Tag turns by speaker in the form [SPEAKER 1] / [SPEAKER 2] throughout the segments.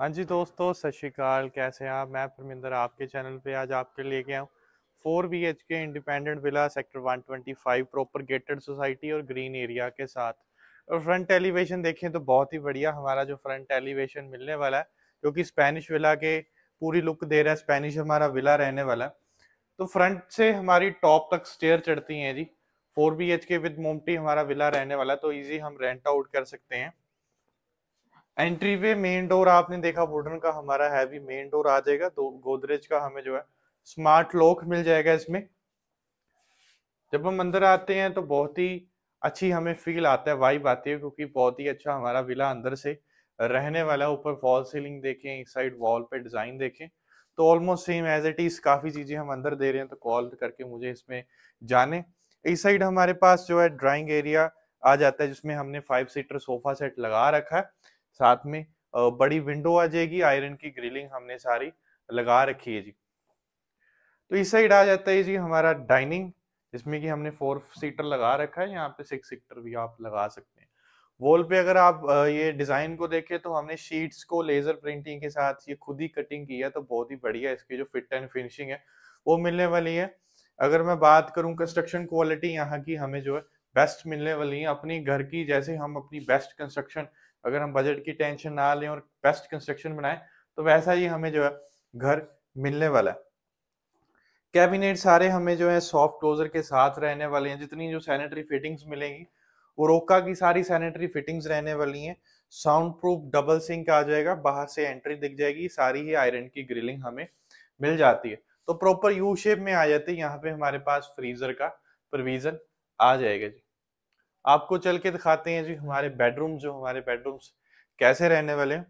[SPEAKER 1] हाँ जी दोस्तों सत श्रीकाल कैसे हैं आप मैं परमिंदर आपके चैनल पे आज आपके लिए गया हूँ four B H K independent villa sector 125 proper gated society और ग्रीन एरिया के साथ और फ्रंट एलिवेशन देखें तो बहुत ही बढ़िया हमारा जो फ्रंट एलिवेशन मिलने वाला है क्योंकि स्पेनिश विला के पूरी लुक दे रहा है स्पेनिश हमारा विला रहने वाला है तो फ्रंट से हमारी टॉप तक स्टेयर चढ़ती हैं जी four B H K with मोमटी हमारा विला रहने वाला तो ईजी हम रेंट आउट कर सकते हैं एंट्री पे मेन डोर आपने देखा वुडन का हमारा भी मेन डोर आ जाएगा तो गोदरेज का हमें जो है स्मार्ट लॉक मिल जाएगा इसमें जब हम अंदर आते हैं तो बहुत ही अच्छी हमें फील आता है वाइब आती है क्योंकि बहुत ही अच्छा हमारा विला अंदर से रहने वाला है ऊपर वॉल सीलिंग देखें इस साइड वॉल पे डिज़ाइन देखें तो almost same as it is काफ़ी चीज़ें हम अंदर दे रहे हैं तो कॉल करके मुझे इसमें जाने इस साइड हमारे पास जो है ड्राइंग एरिया आ जाता है जिसमें हमने फाइव सीटर सोफा सेट लगा रखा है साथ में बड़ी विंडो आ जाएगी आयरन की ग्रिलिंग हमने सारी लगा रखी है जी तो इस साइड आ जाता है जी हमारा डाइनिंग जिसमें कि हमने फोर सीटर लगा रखा है यहाँ पे सिक्स सीटर भी आप लगा सकते हैं वॉल पे अगर आप ये डिज़ाइन को देखें तो हमने शीट्स को लेज़र प्रिंटिंग के साथ ये खुद ही कटिंग की है तो बहुत ही बढ़िया इसकी जो फिट एंड फिनिशिंग है वो मिलने वाली है अगर मैं बात करूं कंस्ट्रक्शन क्वालिटी यहाँ की हमें जो है बेस्ट मिलने वाली है अपनी घर की जैसे हम अपनी बेस्ट कंस्ट्रक्शन अगर हम बजट की टेंशन ना लें और बेस्ट कंस्ट्रक्शन बनाएं तो वैसा ही हमें जो है घर मिलने वाला है कैबिनेट सारे हमें जो है सॉफ्ट क्लोजर के साथ रहने वाले हैं जितनी जो सैनिटरी फिटिंग्स मिलेंगी वो रोका की सारी सैनिटरी फिटिंग्स रहने वाली हैं साउंड प्रूफ डबल सिंक आ जाएगा बाहर से एंट्री दिख जाएगी सारी ही आयरन की ग्रिलिंग हमें मिल जाती है तो प्रॉपर यू शेप में आ जाती है यहाँ पे हमारे पास फ्रीजर का प्रोविजन आ जाएगा जी आपको चल के दिखाते हैं जी हमारे बेडरूम जो हमारे बेडरूम्स कैसे रहने वाले हैं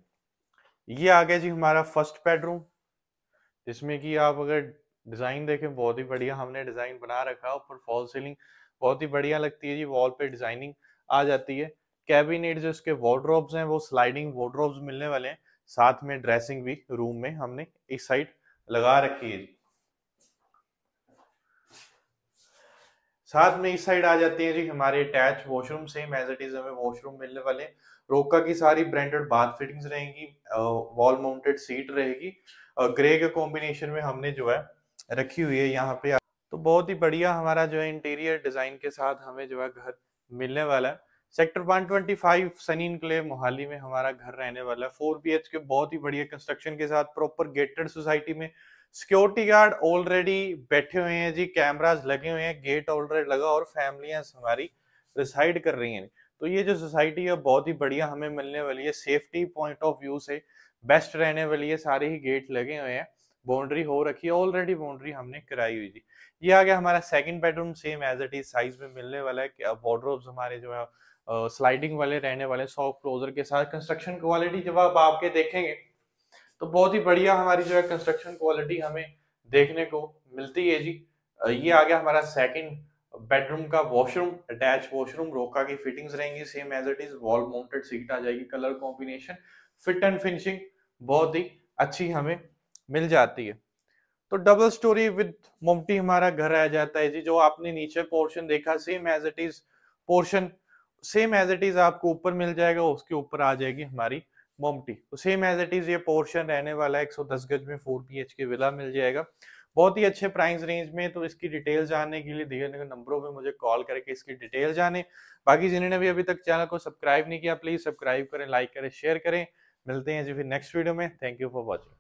[SPEAKER 1] ये आ गया जी हमारा फर्स्ट बेडरूम जिसमें कि आप अगर डिज़ाइन देखें बहुत ही बढ़िया हमने डिज़ाइन बना रखा है ऊपर फॉल सीलिंग बहुत ही बढ़िया लगती है जी वॉल पे डिज़ाइनिंग आ जाती है कैबिनेट जो इसके वार्ड्रोब्स हैं वो स्लाइडिंग वार्ड्रोब्स मिलने वाले हैं साथ में ड्रेसिंग भी रूम में हमने इस साइड लगा रखी है जी साथ में इस साइड आ जाते हैं जी हमारे attach washroom same as it is हमें वॉशरूम मिलने वाले रोका की सारी ब्रांडेड बाथ फिटिंग्स रहेंगी वॉल माउंटेड सीट रहेगी ग्रे के कॉम्बिनेशन में हमने जो है रखी हुई है यहाँ पे तो बहुत ही बढ़िया हमारा जो है इंटीरियर डिजाइन के साथ हमें जो है घर मिलने वाला है सेक्टर 125 सनी इनक्लेव मोहाली में हमारा घर रहने वाला है फोर बी के बहुत ही बढ़िया कंस्ट्रक्शन के साथ प्रॉपर गेटेड सोसाइटी में सिक्योरिटी गार्ड ऑलरेडी बैठे हुए हैं जी कैमराज लगे हुए हैं गेट ऑलरेडी लगा और फैमिलियां हमारी रिसाइड कर रही हैं तो ये जो सोसाइटी है बहुत ही बढ़िया हमें मिलने वाली है सेफ्टी पॉइंट ऑफ व्यू से बेस्ट रहने वाली है सारे ही गेट लगे हुए हैं बाउंड्री हो रखी है ऑलरेडी बाउंड्री हमने कराई हुई थी ये आ गया हमारा second bedroom same as it is size में मिलने वाला है वॉर्ड्रोब्स हमारे जो है स्लाइडिंग वाले रहने वाले सॉफ्ट क्लोजर के साथ कंस्ट्रक्शन क्वालिटी जब आप आपके देखेंगे तो बहुत ही बढ़िया हमारी जो है कंस्ट्रक्शन क्वालिटी हमें देखने को मिलती है जी ये आ गया हमारा सेकंड बेडरूम का वॉशरूम अटैच वॉशरूम रोका की फिटिंग्स रहेंगी same as it is wall mounted seat आ जाएगी colour combination fit and finishing बहुत ही अच्छी हमें मिल जाती है तो डबल स्टोरी विद मोमटी हमारा घर आ जाता है जी जो आपने नीचे पोर्शन देखा same as it is portion same as it is आपको ऊपर मिल जाएगा उसके ऊपर आ जाएगी हमारी मोमटी तो सेम एज इट इज ये पोर्शन रहने वाला है 110 गज में 4 बी के विला मिल जाएगा बहुत ही अच्छे प्राइस रेंज में तो इसकी डिटेल जानने के लिए दिए गए नंबरों पे मुझे कॉल करके इसकी डिटेल जाने बाकी जिन्होंने भी अभी तक चैनल को सब्सक्राइब नहीं किया प्लीज सब्सक्राइब करें लाइक करें शेयर करें मिलते हैं जी फिर नेक्स्ट वीडियो में थैंक यू फॉर वॉचिंग